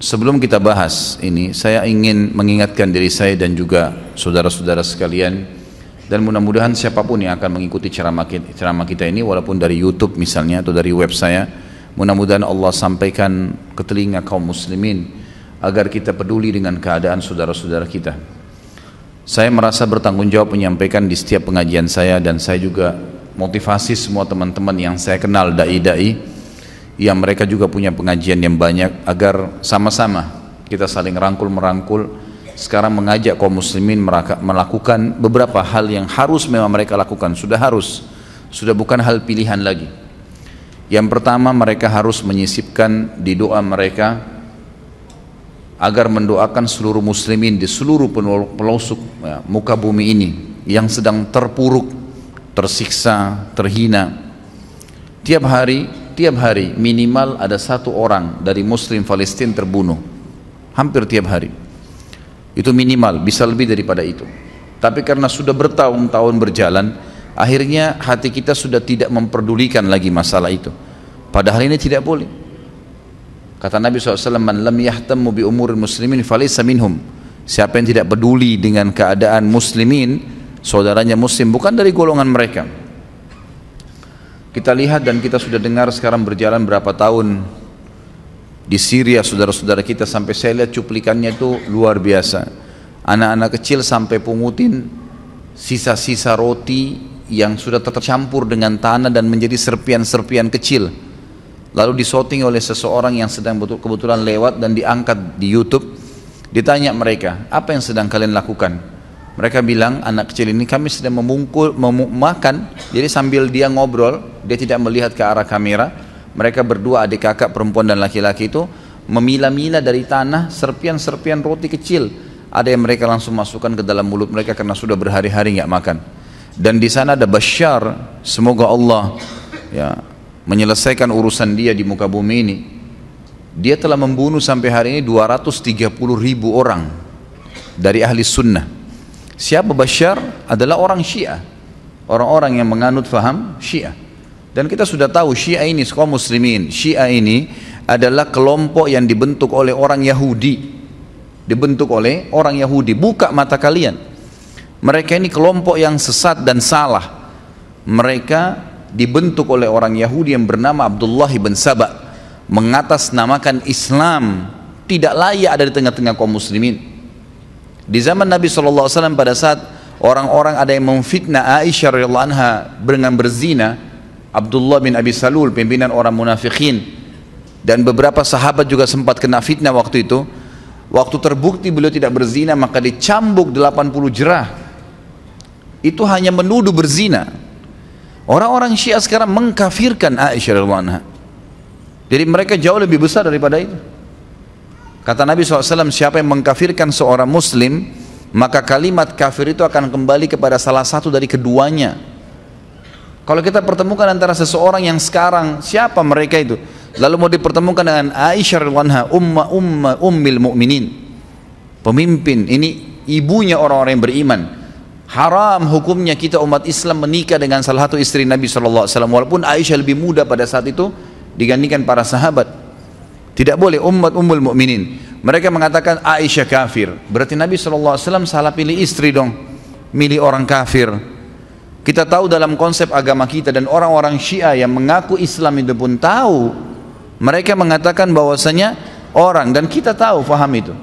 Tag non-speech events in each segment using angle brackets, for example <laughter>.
Sebelum kita bahas ini, saya ingin mengingatkan diri saya dan juga saudara-saudara sekalian dan mudah-mudahan siapapun yang akan mengikuti ceramah kita, ceramah kita ini walaupun dari YouTube misalnya atau dari web saya, mudah-mudahan Allah sampaikan ke telinga kaum muslimin agar kita peduli dengan keadaan saudara-saudara kita saya merasa bertanggung jawab menyampaikan di setiap pengajian saya dan saya juga motivasi semua teman-teman yang saya kenal dai-dai yang mereka juga punya pengajian yang banyak agar sama-sama kita saling rangkul-merangkul sekarang mengajak kaum muslimin melakukan beberapa hal yang harus memang mereka lakukan sudah harus sudah bukan hal pilihan lagi yang pertama mereka harus menyisipkan di doa mereka agar mendoakan seluruh muslimin di seluruh pelosok ya, muka bumi ini yang sedang terpuruk, tersiksa, terhina. Tiap hari, tiap hari minimal ada satu orang dari muslim Palestina terbunuh. Hampir tiap hari. Itu minimal, bisa lebih daripada itu. Tapi karena sudah bertahun-tahun berjalan, akhirnya hati kita sudah tidak memperdulikan lagi masalah itu. Padahal ini tidak boleh. Kata Nabi SAW, Man lam yahtammu bi umur muslimin falisa minhum. Siapa yang tidak peduli dengan keadaan muslimin, saudaranya muslim, bukan dari golongan mereka. Kita lihat dan kita sudah dengar sekarang berjalan berapa tahun di Syria saudara-saudara kita sampai saya lihat cuplikannya itu luar biasa. Anak-anak kecil sampai pungutin sisa-sisa roti yang sudah tercampur dengan tanah dan menjadi serpian-serpian kecil lalu disoting oleh seseorang yang sedang betul kebetulan lewat dan diangkat di YouTube ditanya mereka apa yang sedang kalian lakukan mereka bilang anak kecil ini kami sedang memungkul memakan. jadi sambil dia ngobrol dia tidak melihat ke arah kamera mereka berdua adik kakak perempuan dan laki-laki itu memilah-milah dari tanah serpian-serpian roti kecil ada yang mereka langsung masukkan ke dalam mulut mereka karena sudah berhari-hari nggak makan dan di sana ada Bashar semoga Allah ya menyelesaikan urusan dia di muka bumi ini dia telah membunuh sampai hari ini 230 ribu orang dari ahli sunnah siapa Bashar adalah orang syiah orang-orang yang menganut faham syiah dan kita sudah tahu syiah ini sekolah muslimin syiah ini adalah kelompok yang dibentuk oleh orang Yahudi dibentuk oleh orang Yahudi buka mata kalian mereka ini kelompok yang sesat dan salah mereka dibentuk oleh orang Yahudi yang bernama Abdullah ibn Sabah mengatasnamakan Islam tidak layak ada di tengah-tengah kaum muslimin di zaman Nabi SAW pada saat orang-orang ada yang memfitnah Aisyah radhiyallahu anha dengan berzina Abdullah bin Abi Salul pimpinan orang munafikin dan beberapa sahabat juga sempat kena fitnah waktu itu waktu terbukti beliau tidak berzina maka dicambuk 80 jerah itu hanya menuduh berzina Orang-orang Syiah sekarang mengkafirkan Aisyah radhiyallahu anha. Jadi mereka jauh lebih besar daripada itu. Kata Nabi SAW, siapa yang mengkafirkan seorang muslim, maka kalimat kafir itu akan kembali kepada salah satu dari keduanya. Kalau kita pertemukan antara seseorang yang sekarang, siapa mereka itu? Lalu mau dipertemukan dengan Aisyah radhiyallahu umma umma ummil mu'minin. Pemimpin, ini ibunya orang-orang yang beriman haram hukumnya kita umat Islam menikah dengan salah satu istri Nabi SAW walaupun Aisyah lebih muda pada saat itu digandingkan para sahabat tidak boleh umat umul mukminin mereka mengatakan Aisyah kafir berarti Nabi SAW salah pilih istri dong milih orang kafir kita tahu dalam konsep agama kita dan orang-orang Syiah yang mengaku Islam itu pun tahu mereka mengatakan bahwasanya orang dan kita tahu faham itu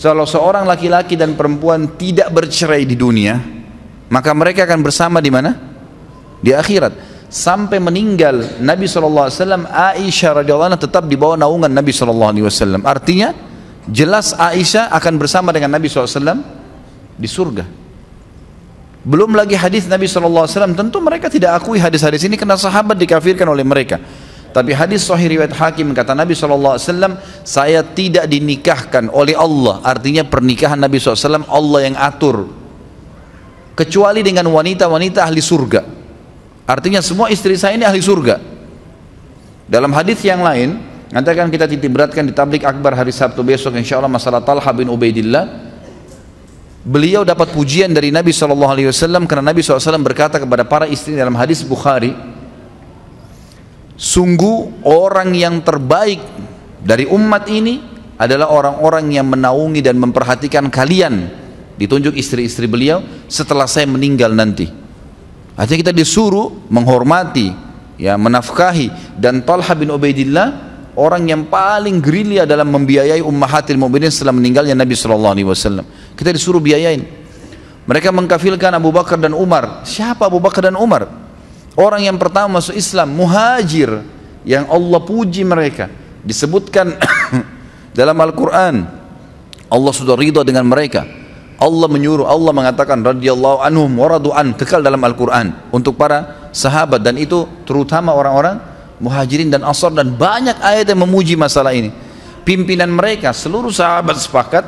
kalau seorang laki-laki dan perempuan tidak bercerai di dunia maka mereka akan bersama di mana di akhirat sampai meninggal Nabi SAW Aisyah radhiyallahu anha tetap di bawah naungan Nabi SAW artinya jelas Aisyah akan bersama dengan Nabi SAW di surga belum lagi hadis Nabi SAW tentu mereka tidak akui hadis-hadis ini karena sahabat dikafirkan oleh mereka tapi hadis sahih riwayat Hakim kata Nabi SAW, saya tidak dinikahkan oleh Allah. Artinya pernikahan Nabi SAW Allah yang atur. Kecuali dengan wanita-wanita ahli surga. Artinya semua istri saya ini ahli surga. Dalam hadis yang lain, nanti akan kita titip beratkan di tablik akbar hari Sabtu besok insya Allah masalah Talha bin Ubaidillah. Beliau dapat pujian dari Nabi SAW karena Nabi SAW berkata kepada para istri dalam hadis Bukhari, Sungguh orang yang terbaik dari umat ini adalah orang-orang yang menaungi dan memperhatikan kalian ditunjuk istri-istri beliau setelah saya meninggal nanti artinya kita disuruh menghormati ya menafkahi dan Talha bin Ubaidillah orang yang paling gerilya dalam membiayai ummahatil mu'minin setelah meninggalnya Nabi sallallahu alaihi wasallam kita disuruh biayain mereka mengkafilkan Abu Bakar dan Umar siapa Abu Bakar dan Umar Orang yang pertama masuk Islam, muhajir, yang Allah puji mereka. Disebutkan <coughs> dalam Al-Quran, Allah sudah ridha dengan mereka. Allah menyuruh, Allah mengatakan radhiyallahu anhum waradu'an, kekal dalam Al-Quran untuk para sahabat dan itu terutama orang-orang muhajirin dan asor dan banyak ayat yang memuji masalah ini. Pimpinan mereka, seluruh sahabat sepakat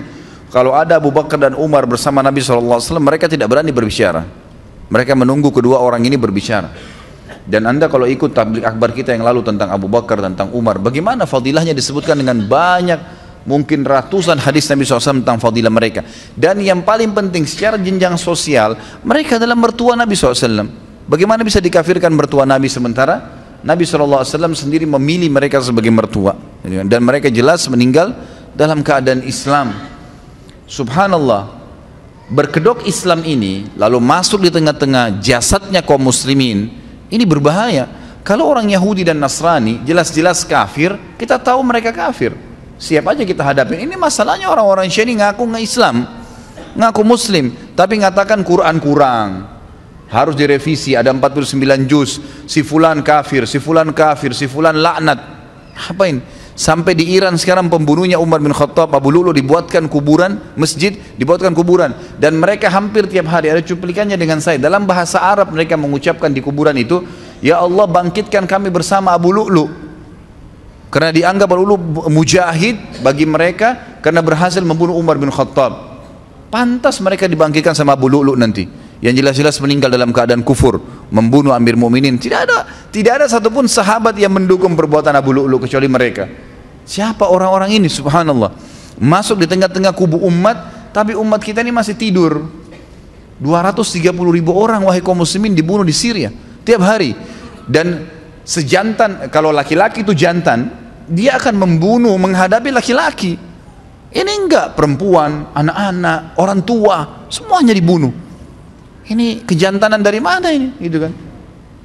<coughs> kalau ada Abu Bakar dan Umar bersama Nabi SAW mereka tidak berani berbicara mereka menunggu kedua orang ini berbicara. Dan anda kalau ikut tablik akbar kita yang lalu tentang Abu Bakar, tentang Umar, bagaimana fadilahnya disebutkan dengan banyak mungkin ratusan hadis Nabi SAW tentang fadilah mereka dan yang paling penting secara jenjang sosial mereka adalah mertua Nabi SAW bagaimana bisa dikafirkan mertua Nabi sementara Nabi SAW sendiri memilih mereka sebagai mertua dan mereka jelas meninggal dalam keadaan Islam subhanallah berkedok Islam ini lalu masuk di tengah-tengah jasadnya kaum muslimin ini berbahaya kalau orang Yahudi dan Nasrani jelas-jelas kafir kita tahu mereka kafir siap aja kita hadapin ini masalahnya orang-orang Syiah ini ngaku nggak Islam ngaku muslim tapi ngatakan Quran kurang harus direvisi ada 49 juz si fulan kafir si fulan kafir si fulan laknat apain Sampai di Iran sekarang pembunuhnya Umar bin Khattab, Abu Lulu dibuatkan kuburan, masjid dibuatkan kuburan. Dan mereka hampir tiap hari ada cuplikannya dengan saya. Dalam bahasa Arab mereka mengucapkan di kuburan itu, Ya Allah bangkitkan kami bersama Abu Lulu. Karena dianggap Abu Lulu mujahid bagi mereka karena berhasil membunuh Umar bin Khattab. Pantas mereka dibangkitkan sama Abu Lulu nanti yang jelas-jelas meninggal dalam keadaan kufur, membunuh Amir muminin. Tidak ada tidak ada satupun sahabat yang mendukung perbuatan Abu Lu'lu kecuali mereka. Siapa orang-orang ini? Subhanallah. Masuk di tengah-tengah kubu umat, tapi umat kita ini masih tidur. 230 ribu orang wahai kaum muslimin dibunuh di Syria tiap hari. Dan sejantan kalau laki-laki itu jantan, dia akan membunuh menghadapi laki-laki. Ini enggak perempuan, anak-anak, orang tua, semuanya dibunuh ini kejantanan dari mana ini gitu kan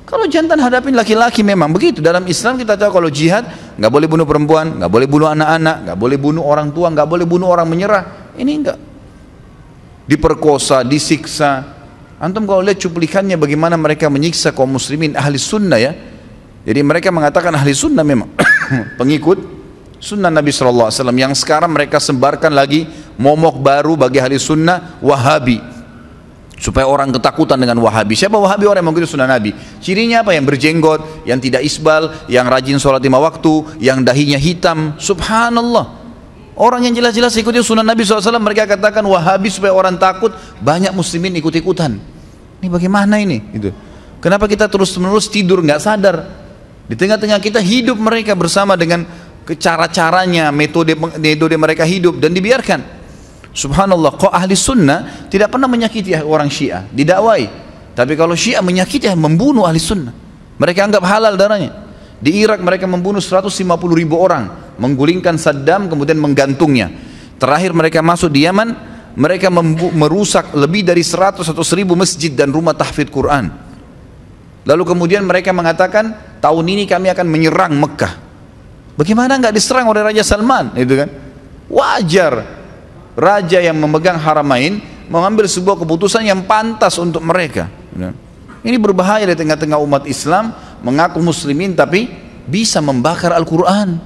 kalau jantan hadapin laki-laki memang begitu dalam Islam kita tahu kalau jihad nggak boleh bunuh perempuan nggak boleh bunuh anak-anak nggak boleh bunuh orang tua nggak boleh bunuh orang menyerah ini enggak diperkosa disiksa antum kalau lihat cuplikannya bagaimana mereka menyiksa kaum muslimin ahli sunnah ya jadi mereka mengatakan ahli sunnah memang <coughs> pengikut sunnah Nabi SAW yang sekarang mereka sembarkan lagi momok baru bagi ahli sunnah wahabi supaya orang ketakutan dengan Wahabi. Siapa Wahabi orang yang mengikuti sunnah Nabi? Cirinya apa? Yang berjenggot, yang tidak isbal, yang rajin sholat lima waktu, yang dahinya hitam. Subhanallah. Orang yang jelas-jelas ikuti sunnah Nabi SAW mereka katakan Wahabi supaya orang takut. Banyak muslimin ikut-ikutan. Ini bagaimana ini? Gitu. Kenapa kita terus-menerus tidur nggak sadar? Di tengah-tengah kita hidup mereka bersama dengan cara-caranya, metode metode mereka hidup dan dibiarkan. Subhanallah, kok ahli sunnah tidak pernah menyakiti orang syiah, didakwai. Tapi kalau syiah menyakiti, membunuh ahli sunnah. Mereka anggap halal darahnya. Di Irak mereka membunuh 150 ribu orang, menggulingkan Saddam kemudian menggantungnya. Terakhir mereka masuk di Yaman, mereka merusak lebih dari 100 atau 1000 masjid dan rumah tahfidz Quran. Lalu kemudian mereka mengatakan, tahun ini kami akan menyerang Mekah. Bagaimana nggak diserang oleh Raja Salman? Itu kan? Wajar raja yang memegang haramain mengambil sebuah keputusan yang pantas untuk mereka ini berbahaya di tengah-tengah umat Islam mengaku muslimin tapi bisa membakar Al-Quran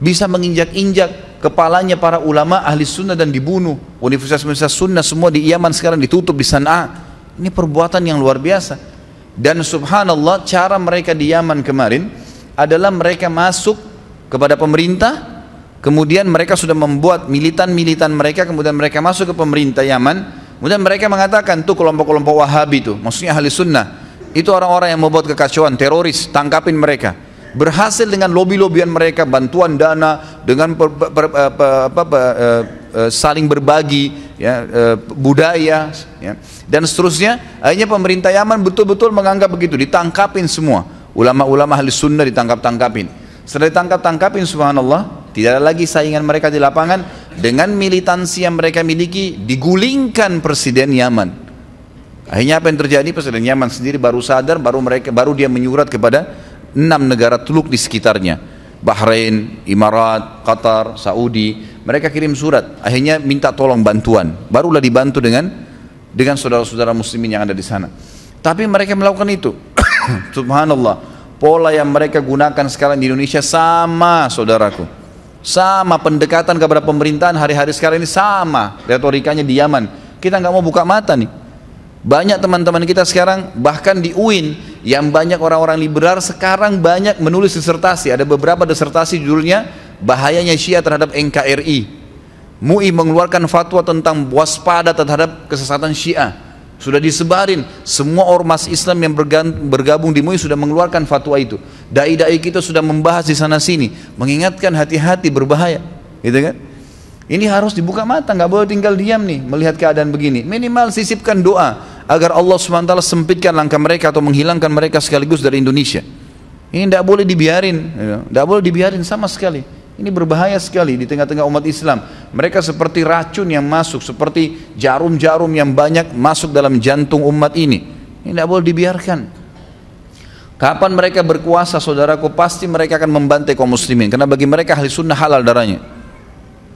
bisa menginjak-injak kepalanya para ulama ahli sunnah dan dibunuh universitas-universitas sunnah semua di Yaman sekarang ditutup di sana. ini perbuatan yang luar biasa dan subhanallah cara mereka di Yaman kemarin adalah mereka masuk kepada pemerintah Kemudian mereka sudah membuat militan-militan mereka, kemudian mereka masuk ke pemerintah Yaman. Kemudian mereka mengatakan tuh kelompok-kelompok Wahabi itu, maksudnya ahli sunnah. Itu orang-orang yang membuat kekacauan, teroris, tangkapin mereka. Berhasil dengan lobi-lobian mereka, bantuan dana, dengan per, per, per, per, eh, per, per, per, eh, eh, saling berbagi ya, budaya ya. dan seterusnya. Akhirnya pemerintah Yaman betul-betul menganggap begitu, ditangkapin semua. Ulama-ulama ahli sunnah ditangkap-tangkapin. Setelah ditangkap-tangkapin subhanallah, tidak ada lagi saingan mereka di lapangan dengan militansi yang mereka miliki digulingkan Presiden Yaman. Akhirnya apa yang terjadi? Presiden Yaman sendiri baru sadar, baru mereka, baru dia menyurat kepada enam negara teluk di sekitarnya. Bahrain, Imarat, Qatar, Saudi, mereka kirim surat. Akhirnya minta tolong bantuan. Barulah dibantu dengan dengan saudara-saudara muslimin yang ada di sana. Tapi mereka melakukan itu. <coughs> Subhanallah. Pola yang mereka gunakan sekarang di Indonesia sama saudaraku. Sama pendekatan kepada pemerintahan hari-hari sekarang ini sama retorikanya di Yaman. Kita nggak mau buka mata nih. Banyak teman-teman kita sekarang bahkan di UIN yang banyak orang-orang liberal sekarang banyak menulis disertasi. Ada beberapa disertasi judulnya bahayanya Syiah terhadap NKRI. MUI mengeluarkan fatwa tentang waspada terhadap kesesatan Syiah. Sudah disebarin, semua ormas Islam yang bergabung di MUI sudah mengeluarkan fatwa itu. Dai-dai kita sudah membahas di sana sini, mengingatkan hati-hati berbahaya, gitu kan? Ini harus dibuka mata, nggak boleh tinggal diam nih melihat keadaan begini. Minimal sisipkan doa agar Allah SWT sempitkan langkah mereka atau menghilangkan mereka sekaligus dari Indonesia. Ini tidak boleh dibiarin, tidak ya. boleh dibiarin sama sekali. Ini berbahaya sekali di tengah-tengah umat Islam. Mereka seperti racun yang masuk, seperti jarum-jarum yang banyak masuk dalam jantung umat ini. Ini tidak boleh dibiarkan. Kapan mereka berkuasa, saudaraku, pasti mereka akan membantai kaum muslimin. Karena bagi mereka ahli sunnah halal darahnya.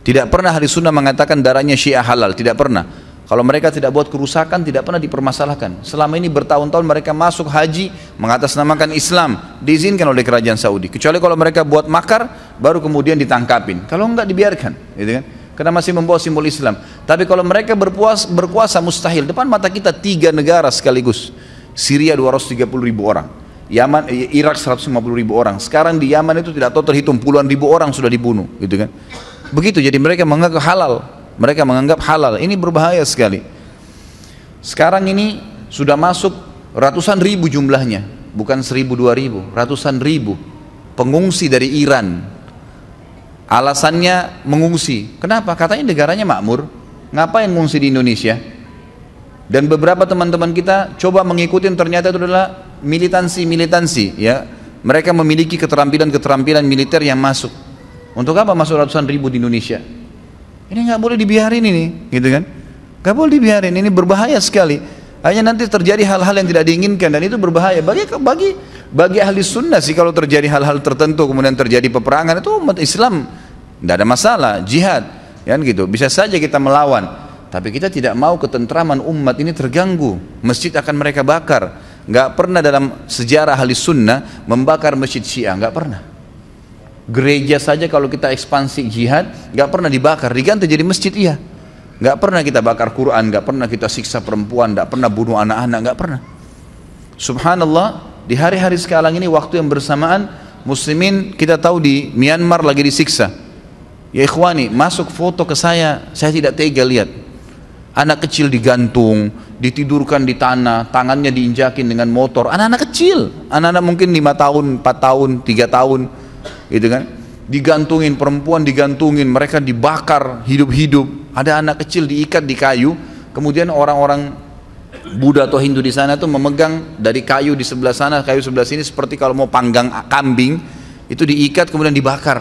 Tidak pernah ahli sunnah mengatakan darahnya syiah halal, tidak pernah. Kalau mereka tidak buat kerusakan tidak pernah dipermasalahkan. Selama ini bertahun-tahun mereka masuk haji mengatasnamakan Islam, diizinkan oleh kerajaan Saudi. Kecuali kalau mereka buat makar baru kemudian ditangkapin. Kalau enggak dibiarkan, gitu kan? Karena masih membawa simbol Islam. Tapi kalau mereka berpuas, berkuasa mustahil. Depan mata kita tiga negara sekaligus. Syria 230 ribu orang. Yaman, Irak 150 ribu orang. Sekarang di Yaman itu tidak tahu terhitung puluhan ribu orang sudah dibunuh, gitu kan? Begitu. Jadi mereka menganggap halal mereka menganggap halal. Ini berbahaya sekali. Sekarang ini sudah masuk ratusan ribu jumlahnya, bukan seribu dua ribu, ratusan ribu pengungsi dari Iran. Alasannya mengungsi. Kenapa? Katanya negaranya makmur. Ngapain mengungsi di Indonesia? Dan beberapa teman-teman kita coba mengikuti ternyata itu adalah militansi-militansi ya. Mereka memiliki keterampilan-keterampilan militer yang masuk. Untuk apa masuk ratusan ribu di Indonesia? Ini nggak boleh dibiarin ini, gitu kan? Gak boleh dibiarin, ini berbahaya sekali. Hanya nanti terjadi hal-hal yang tidak diinginkan dan itu berbahaya bagi bagi bagi ahli sunnah sih kalau terjadi hal-hal tertentu kemudian terjadi peperangan itu umat Islam tidak ada masalah jihad kan gitu bisa saja kita melawan tapi kita tidak mau ketentraman umat ini terganggu masjid akan mereka bakar nggak pernah dalam sejarah ahli sunnah membakar masjid syiah nggak pernah Gereja saja kalau kita ekspansi jihad nggak pernah dibakar, diganti jadi masjid iya. Nggak pernah kita bakar Quran, nggak pernah kita siksa perempuan, nggak pernah bunuh anak-anak, nggak pernah. Subhanallah, di hari-hari sekarang ini waktu yang bersamaan muslimin kita tahu di Myanmar lagi disiksa. Ya ikhwani, masuk foto ke saya, saya tidak tega lihat. Anak kecil digantung, ditidurkan di tanah, tangannya diinjakin dengan motor. Anak-anak kecil, anak-anak mungkin 5 tahun, 4 tahun, 3 tahun gitu kan digantungin perempuan digantungin mereka dibakar hidup-hidup ada anak kecil diikat di kayu kemudian orang-orang Buddha atau Hindu di sana tuh memegang dari kayu di sebelah sana kayu sebelah sini seperti kalau mau panggang kambing itu diikat kemudian dibakar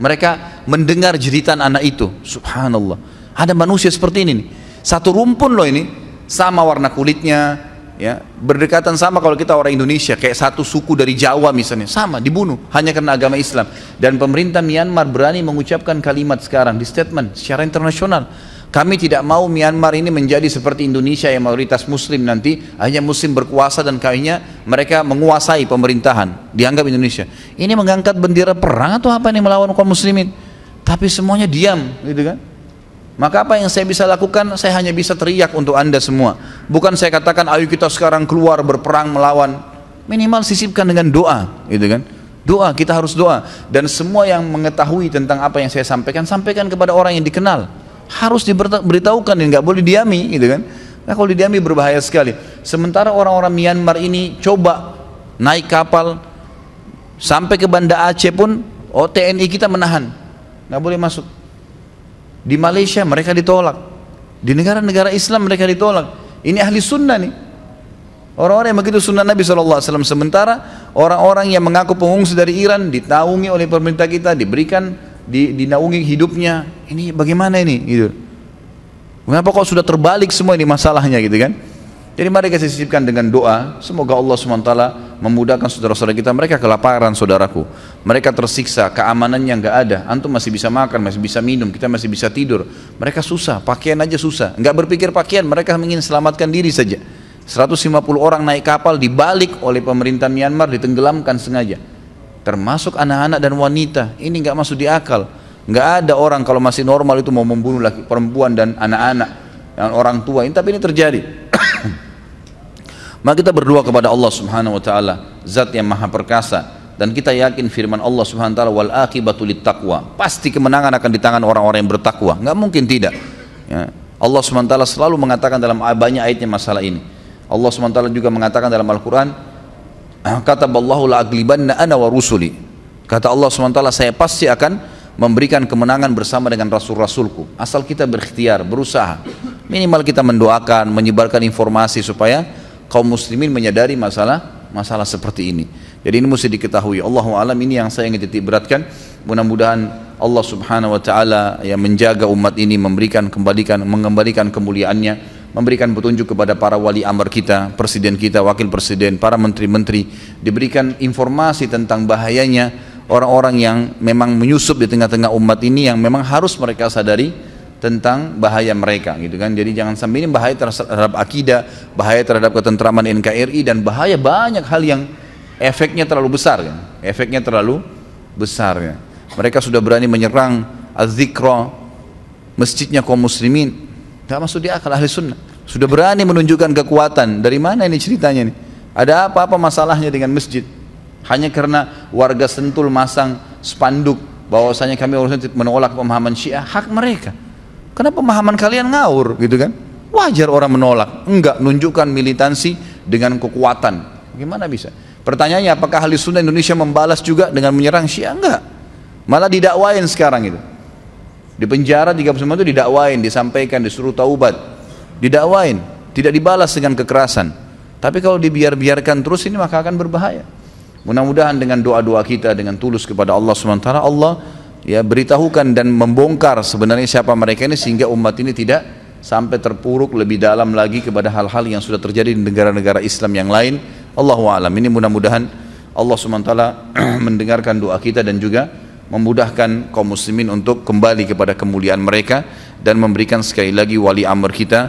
mereka mendengar jeritan anak itu subhanallah ada manusia seperti ini nih. satu rumpun loh ini sama warna kulitnya ya berdekatan sama kalau kita orang Indonesia kayak satu suku dari Jawa misalnya sama dibunuh hanya karena agama Islam dan pemerintah Myanmar berani mengucapkan kalimat sekarang di statement secara internasional kami tidak mau Myanmar ini menjadi seperti Indonesia yang mayoritas muslim nanti hanya muslim berkuasa dan kayaknya mereka menguasai pemerintahan dianggap Indonesia ini mengangkat bendera perang atau apa nih melawan kaum muslimin tapi semuanya diam gitu kan maka apa yang saya bisa lakukan? Saya hanya bisa teriak untuk anda semua. Bukan saya katakan ayo kita sekarang keluar berperang melawan. Minimal sisipkan dengan doa, gitu kan? Doa, kita harus doa. Dan semua yang mengetahui tentang apa yang saya sampaikan, sampaikan kepada orang yang dikenal. Harus diberitahukan dan nggak boleh diami, gitu kan? Nah kalau diami berbahaya sekali. Sementara orang-orang Myanmar ini coba naik kapal sampai ke Banda Aceh pun, oh kita menahan, nggak boleh masuk di Malaysia mereka ditolak. Di negara-negara Islam mereka ditolak. Ini ahli sunnah nih. Orang-orang yang begitu sunnah Nabi SAW sementara orang-orang yang mengaku pengungsi dari Iran ditaungi oleh pemerintah kita diberikan di, dinaungi hidupnya ini bagaimana ini gitu. Mengapa kok sudah terbalik semua ini masalahnya gitu kan? Jadi mari kita sisipkan dengan doa, semoga Allah SWT memudahkan saudara-saudara kita. Mereka kelaparan saudaraku, mereka tersiksa, keamanan yang gak ada. Antum masih bisa makan, masih bisa minum, kita masih bisa tidur. Mereka susah, pakaian aja susah. gak berpikir pakaian, mereka ingin selamatkan diri saja. 150 orang naik kapal dibalik oleh pemerintah Myanmar, ditenggelamkan sengaja. Termasuk anak-anak dan wanita, ini gak masuk di akal. Gak ada orang kalau masih normal itu mau membunuh laki perempuan dan anak-anak dan orang tua. Ini tapi ini terjadi maka kita berdoa kepada Allah Subhanahu wa taala, zat yang maha perkasa dan kita yakin firman Allah Subhanahu wa taala wal akibatu taqwa. Pasti kemenangan akan di tangan orang-orang yang bertakwa. Enggak mungkin tidak. Ya. Allah Subhanahu wa taala selalu mengatakan dalam banyak ayatnya masalah ini. Allah Subhanahu wa taala juga mengatakan dalam Al-Qur'an ah, kata Allah la aglibanna ana wa rusuli. Kata Allah Subhanahu wa taala saya pasti akan memberikan kemenangan bersama dengan rasul-rasulku asal kita berikhtiar, berusaha minimal kita mendoakan, menyebarkan informasi supaya kaum muslimin menyadari masalah masalah seperti ini. Jadi ini mesti diketahui. Allahu alam ini yang saya ingin titik beratkan. Mudah-mudahan Allah Subhanahu wa taala yang menjaga umat ini memberikan kembalikan mengembalikan kemuliaannya memberikan petunjuk kepada para wali amr kita, presiden kita, wakil presiden, para menteri-menteri, diberikan informasi tentang bahayanya orang-orang yang memang menyusup di tengah-tengah umat ini yang memang harus mereka sadari tentang bahaya mereka gitu kan jadi jangan sampai ini bahaya terhadap akidah bahaya terhadap ketentraman NKRI dan bahaya banyak hal yang efeknya terlalu besar kan efeknya terlalu besar ya mereka sudah berani menyerang azikro masjidnya kaum muslimin nggak masuk di akal ahli sunnah sudah berani menunjukkan kekuatan dari mana ini ceritanya nih ada apa-apa masalahnya dengan masjid hanya karena warga sentul masang spanduk bahwasanya kami harus menolak pemahaman syiah hak mereka karena pemahaman kalian ngawur gitu kan. Wajar orang menolak. Enggak, nunjukkan militansi dengan kekuatan. Gimana bisa? Pertanyaannya apakah ahli sunnah Indonesia membalas juga dengan menyerang Syiah? Enggak. Malah didakwain sekarang itu. Di penjara 39 itu didakwain, disampaikan, disuruh taubat. Didakwain, tidak dibalas dengan kekerasan. Tapi kalau dibiar-biarkan terus ini maka akan berbahaya. Mudah-mudahan dengan doa-doa kita dengan tulus kepada Allah sementara Allah ya beritahukan dan membongkar sebenarnya siapa mereka ini sehingga umat ini tidak sampai terpuruk lebih dalam lagi kepada hal-hal yang sudah terjadi di negara-negara Islam yang lain. Allahu alam. Ini mudah-mudahan Allah SWT <clears throat> mendengarkan doa kita dan juga memudahkan kaum muslimin untuk kembali kepada kemuliaan mereka dan memberikan sekali lagi wali amr kita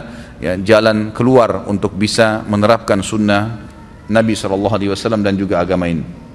ya, jalan keluar untuk bisa menerapkan sunnah Nabi SAW dan juga agama ini.